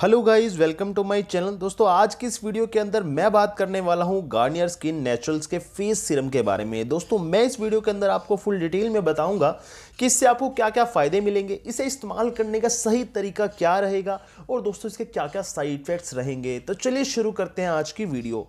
hello guys welcome to my channel दोस्तों आज की इस वीडियो के अंदर मैं बात करने वाला हूं गार्नियर स्किन नेचुरल्स के फेस सीरम के बारे में दोस्तों मैं इस वीडियो के अंदर आपको फुल डिटेल में बताऊंगा कि इससे आपको क्या क्या फ़ायदे मिलेंगे इसे इस्तेमाल करने का सही तरीका क्या रहेगा और दोस्तों इसके क्या क्या साइड इफ़ेक्ट्स रहेंगे तो चलिए शुरू करते हैं आज की वीडियो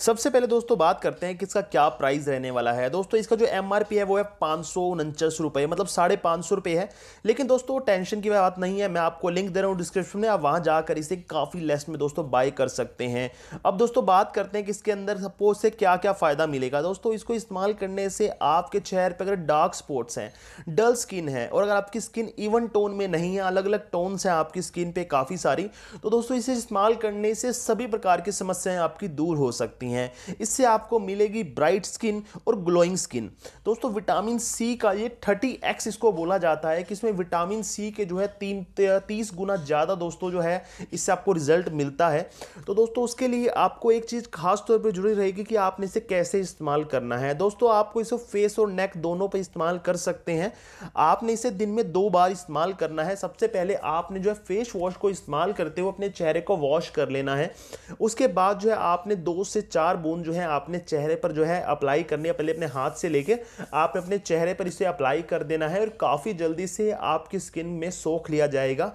सबसे पहले दोस्तों बात करते हैं कि इसका क्या प्राइस रहने वाला है दोस्तों इसका जो एम है वो है पाँच सौ उनचास रुपये मतलब साढ़े पाँच सौ रुपये है लेकिन दोस्तों टेंशन की बात नहीं है मैं आपको लिंक दे रहा हूँ डिस्क्रिप्शन में आप वहाँ जाकर इसे काफ़ी लेस में दोस्तों बाय कर सकते हैं अब दोस्तों बात करते हैं कि इसके अंदर सपोज से क्या क्या फ़ायदा मिलेगा दोस्तों इसको इस्तेमाल करने से आपके चेहरे पर अगर डार्क स्पॉट्स हैं डल स्किन है और अगर आपकी स्किन इवन टोन में नहीं है अलग अलग टोन्स हैं आपकी स्किन पर काफ़ी सारी तो दोस्तों इसे इस्तेमाल करने से सभी प्रकार की समस्याएँ आपकी दूर हो सकती हैं होती हैं इससे आपको मिलेगी ब्राइट स्किन और ग्लोइंग स्किन दोस्तों विटामिन सी का ये थर्टी एक्स इसको बोला जाता है कि इसमें विटामिन सी के जो है तीन तीस गुना ज़्यादा दोस्तों जो है इससे आपको रिजल्ट मिलता है तो दोस्तों उसके लिए आपको एक चीज़ खास तौर पर जरूरी रहेगी कि आपने इसे कैसे इस्तेमाल करना है दोस्तों आपको इसे फेस और नेक दोनों पर इस्तेमाल कर सकते हैं आपने इसे दिन में दो बार इस्तेमाल करना है सबसे पहले आपने जो है फेस वॉश को इस्तेमाल करते हुए अपने चेहरे को वॉश कर लेना है उसके बाद जो है आपने दो से चार चार बूंद जो है आपने चेहरे पर जो है अप्लाई करनी है पहले अपने हाथ से लेके आप अपने चेहरे पर इसे अप्लाई कर देना है और काफ़ी जल्दी से आपकी स्किन में सोख लिया जाएगा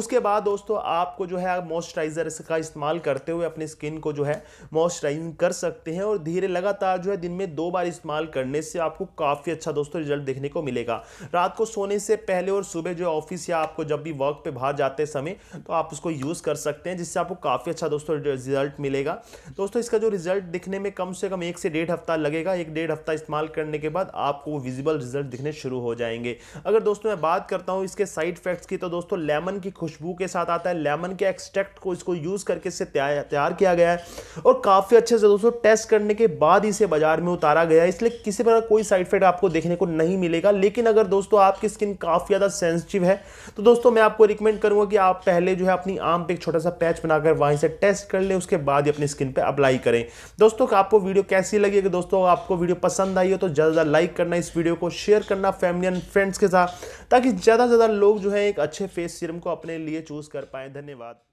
उसके बाद दोस्तों आपको जो है मॉइस्चराइज़र का इस्तेमाल करते हुए अपनी स्किन को जो है मॉइस्चराइज कर सकते हैं और धीरे लगातार जो है दिन में दो बार इस्तेमाल करने से आपको काफ़ी अच्छा दोस्तों रिजल्ट देखने को मिलेगा रात को सोने से पहले और सुबह जो ऑफिस या आपको जब भी वर्क पे बाहर जाते समय तो आप उसको यूज़ कर सकते हैं जिससे आपको काफ़ी अच्छा दोस्तों रिजल्ट मिलेगा दोस्तों इसका जो रिजल्ट रिजल्ट दिखने में कम से कम एक से डेढ़ हफ्ता लगेगा एक डेढ़ हफ्ता इस्तेमाल करने के बाद आपको विजिबल रिजल्ट दिखने शुरू हो जाएंगे अगर दोस्तों मैं बात करता हूँ इसके साइड इफेक्ट्स की तो दोस्तों लेमन की खुशबू के साथ आता है लेमन के एक्सट्रैक्ट को इसको यूज़ करके इससे तैयार किया गया है और काफ़ी अच्छे से दोस्तों टेस्ट करने के बाद इसे बाजार में उतारा गया है इसलिए किसी प्रकार कोई साइड इफेक्ट आपको देखने को नहीं मिलेगा लेकिन अगर दोस्तों आपकी स्किन काफ़ी ज़्यादा सेंसिटिव है तो दोस्तों मैं आपको रिकमेंड करूंगा कि आप पहले जो है अपनी आम पे एक छोटा सा पैच बनाकर वहीं से टेस्ट कर ले उसके बाद ही अपनी स्किन पर अप्लाई करें दोस्तों आपको वीडियो कैसी लगी अगर दोस्तों आपको वीडियो पसंद आई हो तो ज़्यादा ज़्यादा लाइक करना इस वीडियो को शेयर करना फैमिली एंड फ्रेंड्स के साथ ताकि ज़्यादा से ज़्यादा लोग जो है एक अच्छे फेस सीरम को अपने लिए चूज़ कर पाएँ धन्यवाद